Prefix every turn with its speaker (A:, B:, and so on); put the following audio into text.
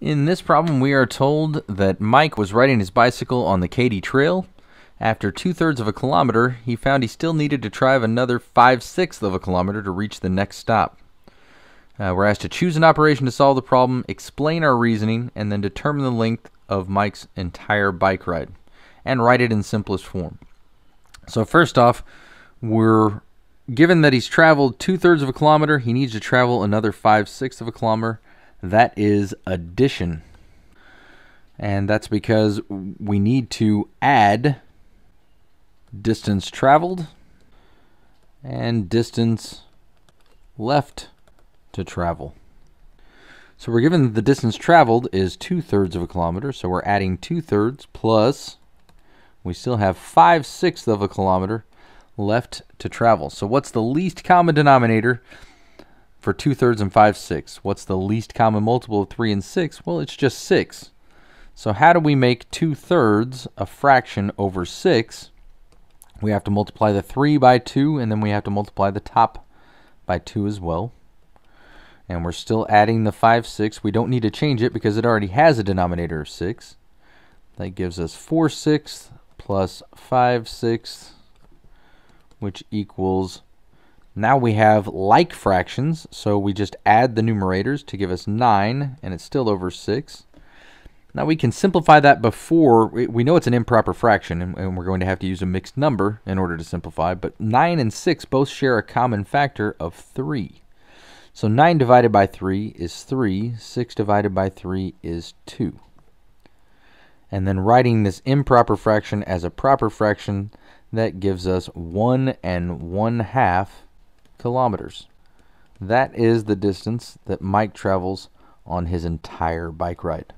A: In this problem, we are told that Mike was riding his bicycle on the Katy Trail. After two-thirds of a kilometer, he found he still needed to drive another five-sixths of a kilometer to reach the next stop. Uh, we're asked to choose an operation to solve the problem, explain our reasoning, and then determine the length of Mike's entire bike ride, and write it in simplest form. So first off, we're given that he's traveled two-thirds of a kilometer, he needs to travel another five-sixths of a kilometer that is addition. And that's because we need to add distance traveled and distance left to travel. So we're given the distance traveled is two-thirds of a kilometer, so we're adding two-thirds plus we still have five-sixths of a kilometer left to travel. So what's the least common denominator for two thirds and five sixths. What's the least common multiple of three and six? Well, it's just six. So how do we make two thirds a fraction over six? We have to multiply the three by two and then we have to multiply the top by two as well. And we're still adding the five sixths We don't need to change it because it already has a denominator of six. That gives us four sixths plus five sixths, which equals now we have like fractions, so we just add the numerators to give us 9, and it's still over 6. Now we can simplify that before, we, know it's an improper fraction, and, we're going to have to use a mixed number in order to simplify, but 9 and 6 both share a common factor of 3. So 9 divided by 3 is 3, 6 divided by 3 is 2. And then writing this improper fraction as a proper fraction, that gives us 1 and 1 half kilometers. That is the distance that Mike travels on his entire bike ride.